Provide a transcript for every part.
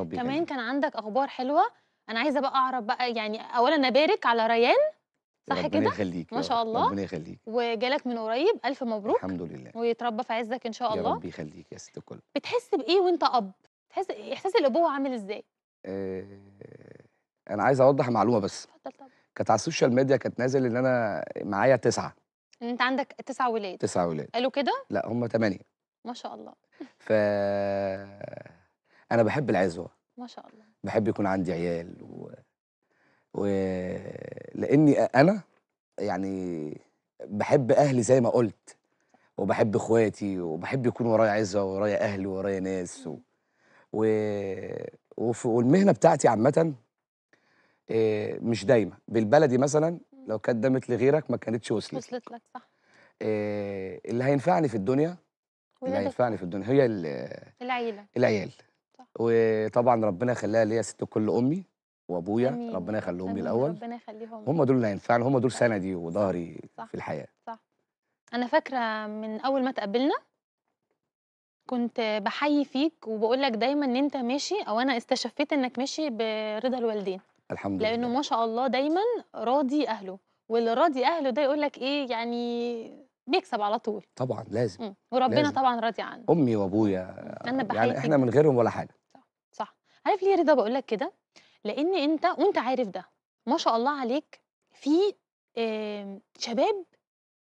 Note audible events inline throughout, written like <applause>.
ربي كمان كان عندك اخبار حلوه انا عايزه بقى اعرف بقى يعني اولا ابارك على ريان صح كده ربنا يخليك ما شاء الله ربنا يخليك وجالك من قريب الف مبروك الحمد لله ويتربى في عزك ان شاء الله يا رب يخليك يا ست الكل بتحس بايه وانت اب تحس احساس الابوه عامل ازاي آه... انا عايز اوضح معلومه بس اتفضل طبعا كانت على السوشيال ميديا كانت نازل ان انا معايا تسعه ان انت عندك تسعه ولاد تسعه ولاد قالوا كده لا هم ثمانيه ما شاء الله ف انا بحب العزوه ما شاء الله بحب يكون عندي عيال و... و... لاني انا يعني بحب اهلي زي ما قلت وبحب اخواتي وبحب يكون ورايا عزوه ورايا اهل ورايا ناس و... و... وف... والمهنه بتاعتي عامه آه، مش دايما بالبلدي مثلا لو قدمت لغيرك ما كانتش وصلت وصلت لك صح آه، اللي هينفعني في الدنيا اللي هينفعني في الدنيا هي العيله العيال وطبعا ربنا خلاها ليا ست كل امي وابويا أمين. ربنا يخليهم لي الاول ربنا يخليهم هم دول اللي هينفعني هم دول سندي وظهري في الحياه صح انا فاكره من اول ما تقابلنا كنت بحيي فيك وبقول لك دايما ان انت ماشي او انا استشفيت انك ماشي برضا الوالدين الحمد لله لانه ما شاء الله دايما راضي اهله واللي راضي اهله ده يقول لك ايه يعني بيكسب على طول طبعا لازم مم. وربنا لازم. طبعا راضي عنه امي وابويا يعني احنا من غيرهم ولا حاجه صح صح عارف ليه رضا بقول لك كده لان انت وانت عارف ده ما شاء الله عليك في شباب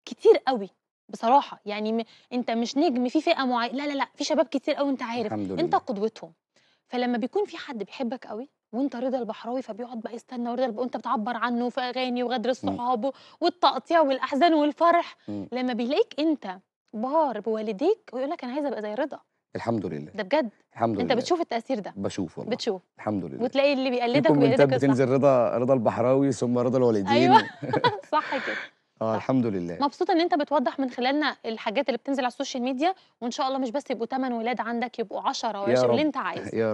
كتير قوي بصراحه يعني م... انت مش نجم في فئه معينه لا لا لا في شباب كتير قوي انت عارف الحمد لله. انت قدوتهم فلما بيكون في حد بيحبك قوي وانت رضا البحراوي فبيقعد بقى يستنى ورضا وانت بتعبر عنه في اغاني وغدر الصحاب والتقطيع والاحزان والفرح م. لما بيلاقيك انت بار بوالديك ويقول لك انا عايز ابقى زي رضا الحمد لله ده بجد الحمد انت لله انت بتشوف التاثير ده بشوف والله بتشوف الحمد لله وتلاقي اللي بيقلدك بيقلدك بتنزل رضا رضا البحراوي ثم رضا الوالدين ايوه <laughs> <laughs> صح كده اه الحمد لله مبسوطه ان انت بتوضح من خلالنا الحاجات اللي بتنزل على السوشيال ميديا وان شاء الله مش بس يبقوا 8 ولاد عندك يبقوا 10 و20 اللي انت عايزه